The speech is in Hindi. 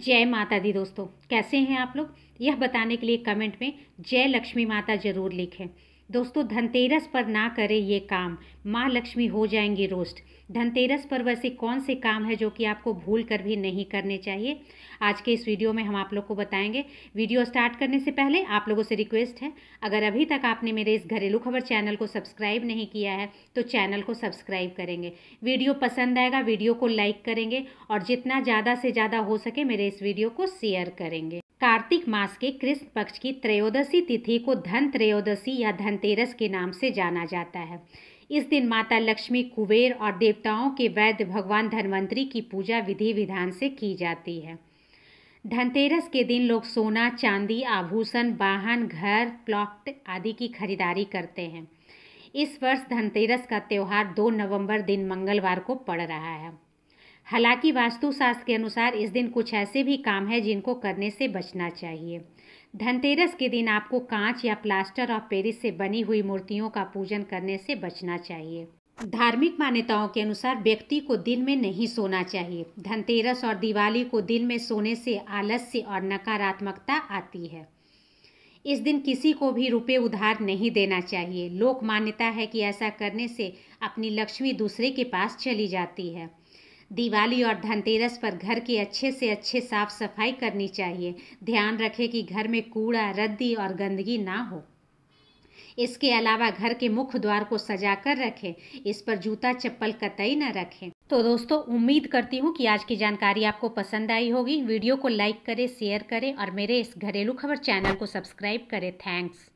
जय माता दी दोस्तों कैसे हैं आप लोग यह बताने के लिए कमेंट में जय लक्ष्मी माता ज़रूर लिखें दोस्तों धनतेरस पर ना करें ये काम माँ लक्ष्मी हो जाएंगी रोस्ट धनतेरस पर वैसे कौन से काम है जो कि आपको भूल कर भी नहीं करने चाहिए आज के इस वीडियो में हम आप लोग को बताएंगे वीडियो स्टार्ट करने से पहले आप लोगों से रिक्वेस्ट है अगर अभी तक आपने मेरे इस घरेलू खबर चैनल को सब्सक्राइब नहीं किया है तो चैनल को सब्सक्राइब करेंगे वीडियो पसंद आएगा वीडियो को लाइक करेंगे और जितना ज़्यादा से ज़्यादा हो सके मेरे इस वीडियो को शेयर करेंगे कार्तिक मास के कृष्ण पक्ष की त्रयोदशी तिथि को धन त्रयोदशी या धन धनतेरस के नाम से जाना जाता है इस दिन माता लक्ष्मी कुबेर और देवताओं के वैद्य भगवान धनवंतरी की पूजा विधि विधान से की जाती है धनतेरस के दिन लोग सोना चांदी आभूषण वाहन घर प्लॉट आदि की खरीदारी करते हैं इस वर्ष धनतेरस का त्यौहार 2 नवंबर दिन मंगलवार को पड़ रहा है हालांकि वास्तुशास्त्र के अनुसार इस दिन कुछ ऐसे भी काम है जिनको करने से बचना चाहिए धनतेरस के दिन आपको कांच या प्लास्टर ऑफ पेरिस से बनी हुई मूर्तियों का पूजन करने से बचना चाहिए धार्मिक मान्यताओं के अनुसार व्यक्ति को दिन में नहीं सोना चाहिए धनतेरस और दिवाली को दिन में सोने से आलस्य और नकारात्मकता आती है इस दिन किसी को भी रुपए उधार नहीं देना चाहिए लोक मान्यता है कि ऐसा करने से अपनी लक्ष्मी दूसरे के पास चली जाती है दिवाली और धनतेरस पर घर की अच्छे से अच्छे साफ सफाई करनी चाहिए ध्यान रखें कि घर में कूड़ा रद्दी और गंदगी ना हो इसके अलावा घर के मुख्य द्वार को सजा कर रखें इस पर जूता चप्पल कतई न रखें तो दोस्तों उम्मीद करती हूँ कि आज की जानकारी आपको पसंद आई होगी वीडियो को लाइक करें शेयर करें और मेरे इस घरेलू खबर चैनल को सब्सक्राइब करें थैंक्स